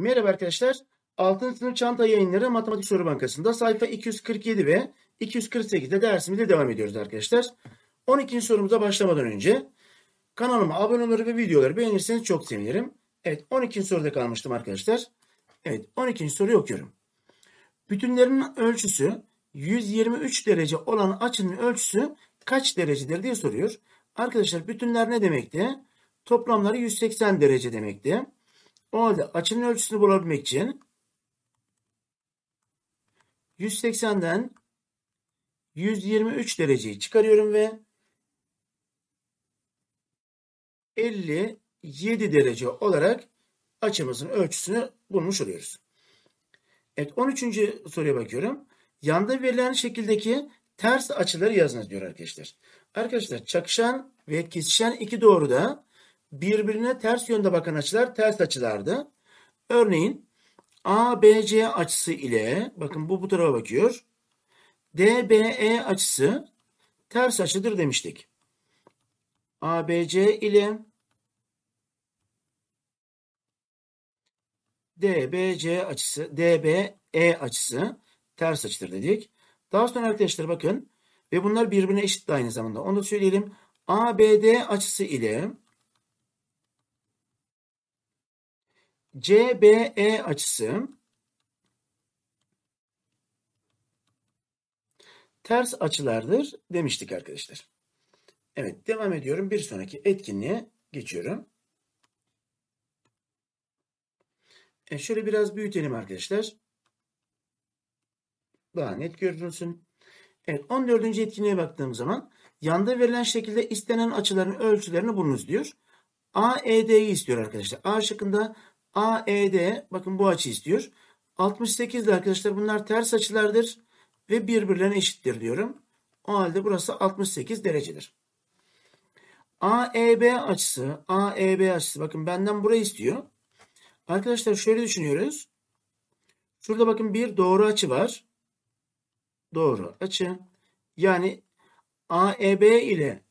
Merhaba arkadaşlar. Altın sınıf çanta yayınları matematik soru bankasında sayfa 247 ve 248'de dersimize devam ediyoruz arkadaşlar. 12. sorumuza başlamadan önce kanalıma abone olur ve videoları beğenirseniz çok sevinirim. Evet 12. soruda kalmıştım arkadaşlar. Evet 12. soruyu okuyorum. Bütünlerin ölçüsü 123 derece olan açının ölçüsü kaç derecedir diye soruyor. Arkadaşlar bütünler ne demekti? Toplamları 180 derece demekti. O halde açının ölçüsünü bulabilmek için 180'den 123 dereceyi çıkarıyorum ve 57 derece olarak açımızın ölçüsünü bulmuş oluyoruz. Evet 13. soruya bakıyorum. Yanda verilen şekildeki ters açıları yazınız diyor arkadaşlar. Arkadaşlar çakışan ve kesişen iki doğruda birbirine ters yönde bakan açılar ters açılardı. Örneğin ABC açısı ile bakın bu bu tarafa bakıyor. DBE açısı ters açıdır demiştik. ABC ile DBC açısı, DBE açısı ters açıdır dedik. Daha sonra arkadaşlar bakın ve bunlar birbirine eşit aynı zamanda. Onu da söyleyelim. ABD açısı ile CBE açısı ters açılardır demiştik arkadaşlar. Evet devam ediyorum. Bir sonraki etkinliğe geçiyorum. E şöyle biraz büyütelim arkadaşlar. Daha net görünsün. Evet 14. etkinliğe baktığım zaman yanda verilen şekilde istenen açıların ölçülerini bulunuz diyor. AED'yi istiyor arkadaşlar. A şıkkında AED bakın bu açı istiyor. 68 arkadaşlar bunlar ters açılardır ve birbirlerine eşittir diyorum. O halde burası 68 derecedir. AEB açısı, AEB açısı bakın benden burayı istiyor. Arkadaşlar şöyle düşünüyoruz. Şurada bakın bir doğru açı var. Doğru açı. Yani AEB ile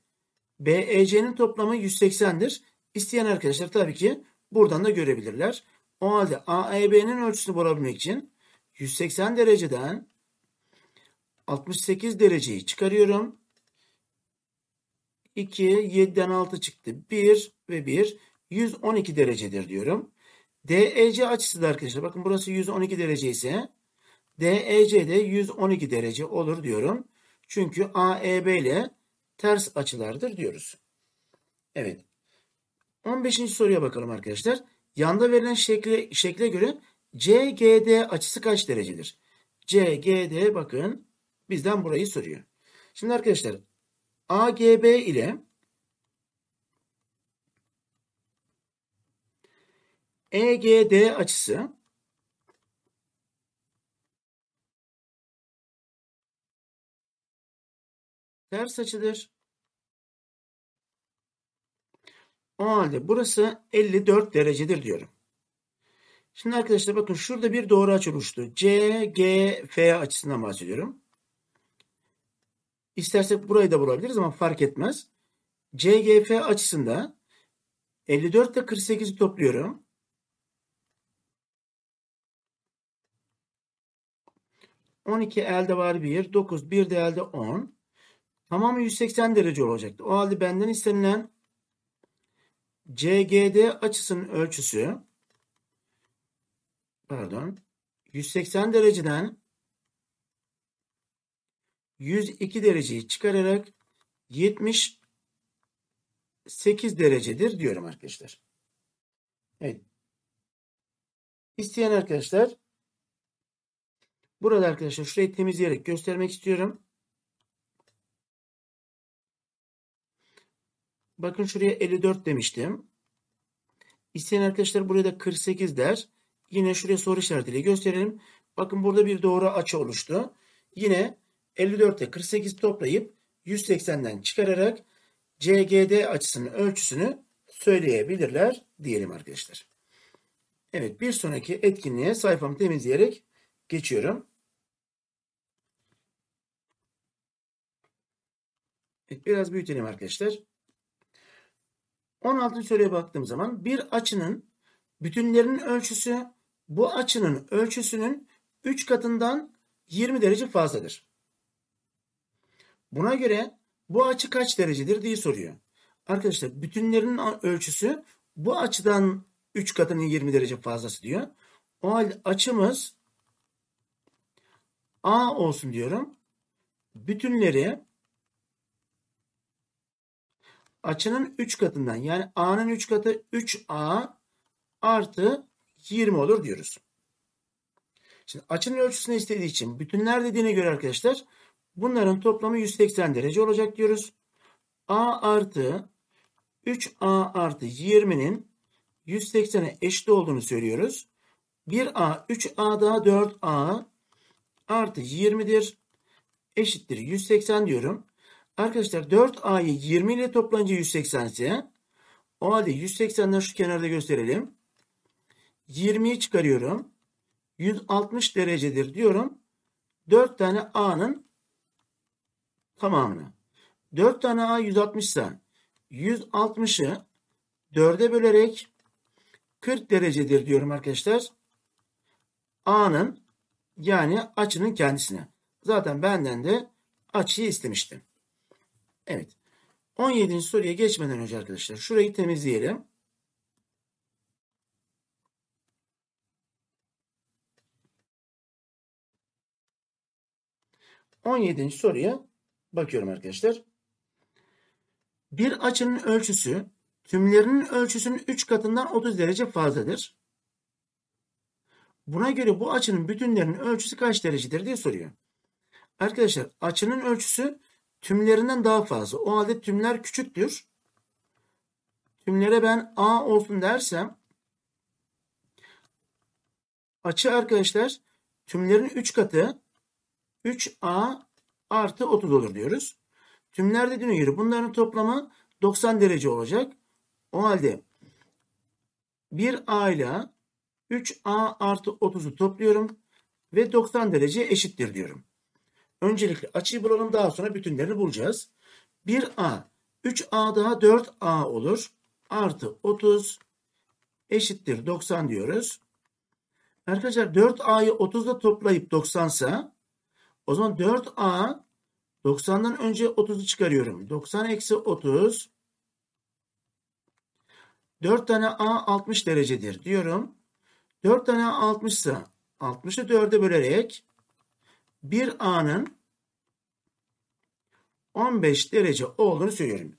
BEC'nin toplamı 180'dir. İsteyen arkadaşlar tabii ki Buradan da görebilirler. O halde AEB'nin ölçüsünü bulabilmek için 180 dereceden 68 dereceyi çıkarıyorum. 2, 7'den 6 çıktı. 1 ve 1, 112 derecedir diyorum. DEC açısı da arkadaşlar bakın burası 112 derece ise DEC de 112 derece olur diyorum. Çünkü AEB ile ters açılardır diyoruz. Evet. 15. soruya bakalım arkadaşlar. Yanda verilen şekle, şekle göre CGD açısı kaç derecedir? CGD bakın bizden burayı soruyor. Şimdi arkadaşlar AGB ile EGD açısı ters açıdır. O halde burası 54 derecedir diyorum. Şimdi arkadaşlar bakın şurada bir doğru açı oluştu. C, G, F açısından bahsediyorum. İstersek burayı da bulabiliriz ama fark etmez. CGF açısında 54 ile 48'i topluyorum. On iki elde var bir, 9 bir de elde 10. Tamamı 180 derece olacaktı. O halde benden istenilen CGD açısının ölçüsü pardon 180 dereceden 102 dereceyi çıkararak 78 derecedir diyorum arkadaşlar. Evet. İsteyen arkadaşlar burada arkadaşlar şurayı temizleyerek göstermek istiyorum. Bakın şuraya 54 demiştim. İsteyen arkadaşlar buraya da 48 der. Yine şuraya soru işaretiyle gösterelim. Bakın burada bir doğru açı oluştu. Yine 54 48 toplayıp 180'den çıkararak CGD açısının ölçüsünü söyleyebilirler diyelim arkadaşlar. Evet bir sonraki etkinliğe sayfamı temizleyerek geçiyorum. Evet, biraz büyütelim arkadaşlar. 16. soruya baktığım zaman bir açının bütünlerinin ölçüsü bu açının ölçüsünün 3 katından 20 derece fazladır. Buna göre bu açı kaç derecedir diye soruyor. Arkadaşlar bütünlerinin ölçüsü bu açıdan 3 katının 20 derece fazlası diyor. O halde açımız A olsun diyorum. Bütünleri açının 3 katından yani A'nın 3 katı 3A artı 20 olur diyoruz. Şimdi açının ölçüsünü istediği için bütünler dediğine göre arkadaşlar bunların toplamı 180 derece olacak diyoruz. A artı 3A artı 20'nin 180'e eşit olduğunu söylüyoruz. 1A 3A daha 4A artı 20'dir. Eşittir 180 diyorum. Arkadaşlar 4A'yı 20 ile toplanınca 180 ise o halde 180'den şu kenarda gösterelim. 20'yi çıkarıyorum. 160 derecedir diyorum. 4 tane A'nın tamamını. 4 tane A 160 ise 160'ı 4'e bölerek 40 derecedir diyorum arkadaşlar. A'nın yani açının kendisine. Zaten benden de açıyı istemiştim. Evet. 17. soruya geçmeden önce arkadaşlar şurayı temizleyelim. On yedinci soruya bakıyorum arkadaşlar. Bir açının ölçüsü tümlerinin ölçüsünün 3 katından 30 derece fazladır. Buna göre bu açının bütünlerinin ölçüsü kaç derecedir diye soruyor. Arkadaşlar açının ölçüsü tümlerinden daha fazla. O halde tümler küçüktür. Tümlere ben A olsun dersem açı arkadaşlar tümlerin 3 katı 3A artı 30 olur diyoruz. Tümler de göre bunların toplamı 90 derece olacak. O halde 1A ile 3A artı 30'u topluyorum ve 90 derece eşittir diyorum. Öncelikle açıyı bulalım daha sonra bütünlerini bulacağız. 1A 3A daha 4A olur. Artı 30 eşittir 90 diyoruz. Arkadaşlar 4A'yı 30'da toplayıp 90 sa o zaman 4A 90'dan önce 30'u çıkarıyorum. 90 eksi 30 4 tane A 60 derecedir diyorum. 4 tane A 60 ise 60'ı 4'e bölerek bir A'nın 15 derece olduğunu söylüyorum.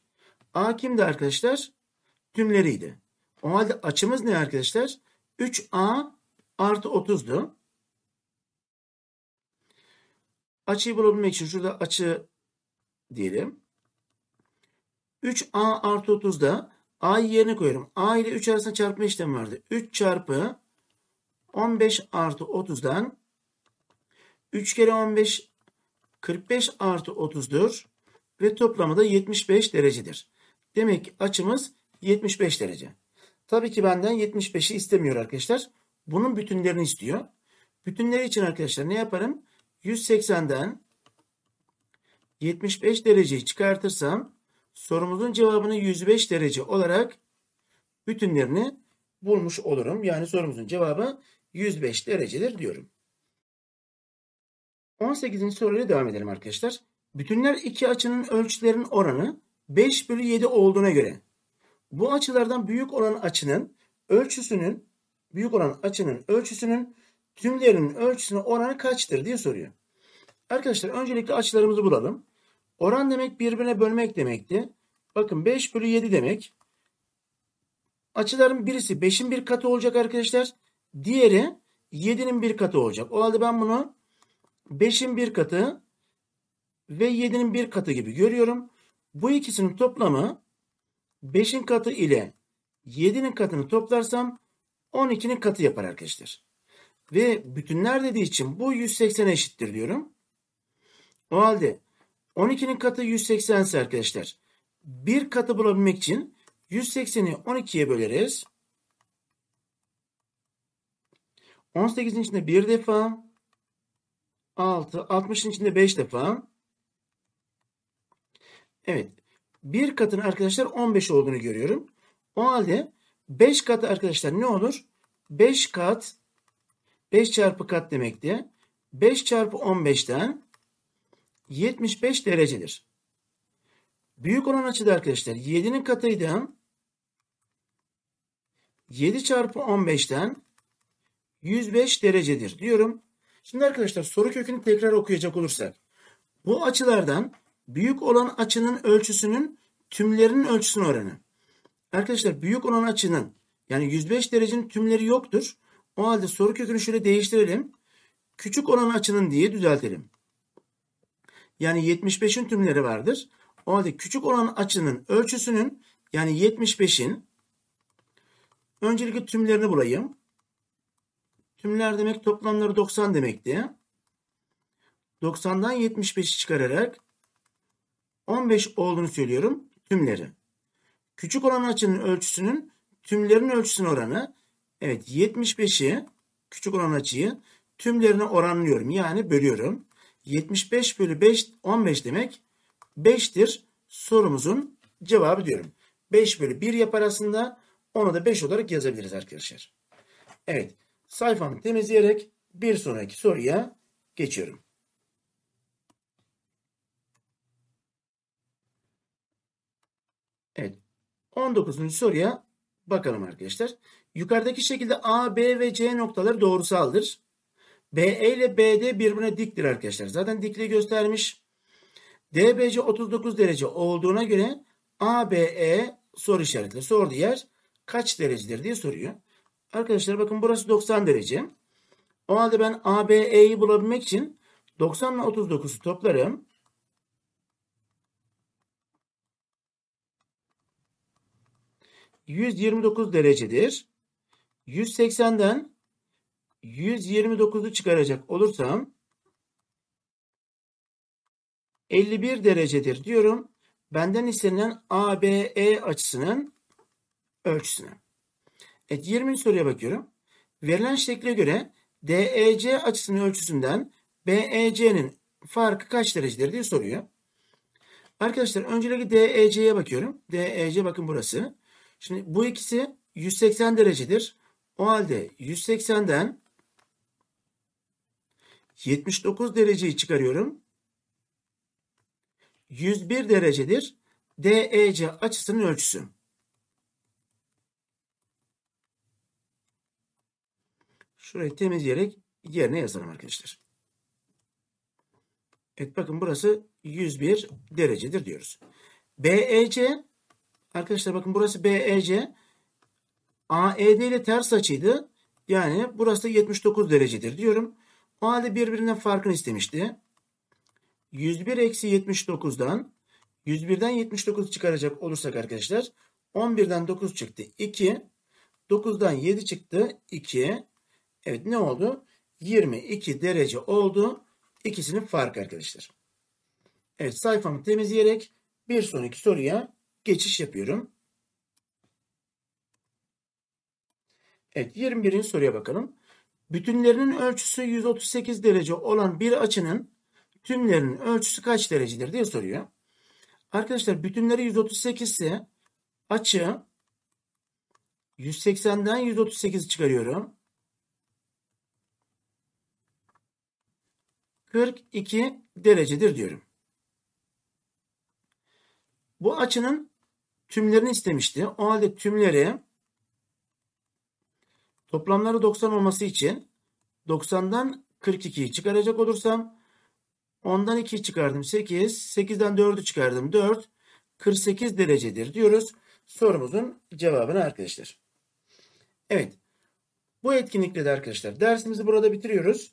A kimdi arkadaşlar? Tümleriydi. O halde açımız ne arkadaşlar? 3A artı 30'du. Açıyı bulabilmek için şurada açı diyelim. 3A artı 30'da A yerine koyuyorum. A ile 3 arasında çarpma işlemi vardı. 3 çarpı 15 artı 30'dan 3 kere 15 45 artı 34 ve toplamı da 75 derecedir. Demek ki açımız 75 derece. Tabii ki benden 75'i istemiyor arkadaşlar. Bunun bütünlerini istiyor. Bütünleri için arkadaşlar ne yaparım? 180'den 75 dereceyi çıkartırsam sorumuzun cevabını 105 derece olarak bütünlerini bulmuş olurum. Yani sorumuzun cevabı 105 derecedir diyorum. 18. soruyla devam edelim arkadaşlar. Bütünler iki açının ölçülerin oranı 5 bölü 7 olduğuna göre bu açılardan büyük olan açının ölçüsünün büyük olan açının ölçüsünün tümlerinin ölçüsünün oranı kaçtır diye soruyor. Arkadaşlar öncelikle açılarımızı bulalım. Oran demek birbirine bölmek demekti. Bakın 5 bölü 7 demek. Açıların birisi 5'in bir katı olacak arkadaşlar. Diğeri 7'nin bir katı olacak. O halde ben bunu 5'in bir katı ve 7'nin bir katı gibi görüyorum. Bu ikisinin toplamı 5'in katı ile 7'nin katını toplarsam 12'nin katı yapar arkadaşlar. Ve bütünler dediği için bu 180'e eşittir diyorum. O halde 12'nin katı 180 ise arkadaşlar bir katı bulabilmek için 180'i 12'ye böleriz. 18'in içinde bir defa 6. 60'ın içinde 5 defa. Evet. Bir katın arkadaşlar 15 olduğunu görüyorum. O halde 5 kat arkadaşlar ne olur? 5 kat 5 çarpı kat demekti. 5 çarpı 15'ten 75 derecedir. Büyük olan açıda arkadaşlar 7'nin katıydı. 7 çarpı 15'ten 105 derecedir diyorum. Şimdi arkadaşlar soru kökünü tekrar okuyacak olursak. Bu açılardan büyük olan açının ölçüsünün tümlerinin ölçüsünü oranı. Arkadaşlar büyük olan açının yani 105 derecenin tümleri yoktur. O halde soru kökünü şöyle değiştirelim. Küçük olan açının diye düzeltelim. Yani 75'in tümleri vardır. O halde küçük olan açının ölçüsünün yani 75'in öncelikle tümlerini bulayım. Tümler demek toplamları 90 demekti. 90'dan 75'i çıkararak 15 olduğunu söylüyorum tümleri. Küçük olan açının ölçüsünün tümlerin ölçüsüne oranı. Evet 75'i küçük olan açıyı tümlerine oranlıyorum. Yani bölüyorum. 75 bölü 5 15 demek 5'tir sorumuzun cevabı diyorum. 5 bölü 1 yapar aslında. Onu da 5 olarak yazabiliriz arkadaşlar. Evet sayfamı temizleyerek bir sonraki soruya geçiyorum. Evet. 19. soruya bakalım arkadaşlar. Yukarıdaki şekilde A, B ve C noktaları doğrusaldır. BE ile BD birbirine diktir arkadaşlar. Zaten dikliği göstermiş. DBC 39 derece olduğuna göre ABE soru işareti, sorduğu yer kaç derecedir diye soruyor. Arkadaşlar bakın burası 90 derece. O halde ben ABE'yi bulabilmek için 90 ile 39'u toplarım. ...129 derecedir. 180'den 129'u çıkaracak olursam 51 derecedir diyorum. Benden istenilen ABE açısının ölçüsünü. Evet 20. soruya bakıyorum. Verilen şekle göre DEC açısının ölçüsünden BEC'nin farkı kaç derecedir diye soruyor. Arkadaşlar öncelikle DEC'ye bakıyorum. DEC bakın burası. Şimdi bu ikisi 180 derecedir. O halde 180'den 79 dereceyi çıkarıyorum. 101 derecedir. DEC açısının ölçüsü. Şurayı temizleyerek yerine yazalım arkadaşlar. Evet bakın burası 101 derecedir diyoruz. BEC arkadaşlar bakın burası BEC AED ile ters açıydı. Yani burası da 79 derecedir diyorum. O halde birbirinden farkını istemişti. 101 eksi 79'dan 101'den 79 çıkaracak olursak arkadaşlar 11'den 9 çıktı 2 9'dan 7 çıktı 2 Evet ne oldu? 22 derece oldu. İkisinin farkı arkadaşlar. Evet sayfamı temizleyerek bir sonraki soruya geçiş yapıyorum. Evet 21. soruya bakalım. Bütünlerinin ölçüsü 138 derece olan bir açının tümlerinin ölçüsü kaç derecedir diye soruyor. Arkadaşlar bütünleri 138 ise açı 180'den 138 çıkarıyorum. 42 derecedir diyorum. Bu açının tümlerini istemişti. O halde tümleri toplamları 90 olması için 90'dan 42'yi çıkaracak olursam 10'dan 2 çıkardım 8, 8'den 4'ü çıkardım 4, 48 derecedir diyoruz. Sorumuzun cevabını arkadaşlar. Evet. Bu etkinlikle de arkadaşlar dersimizi burada bitiriyoruz.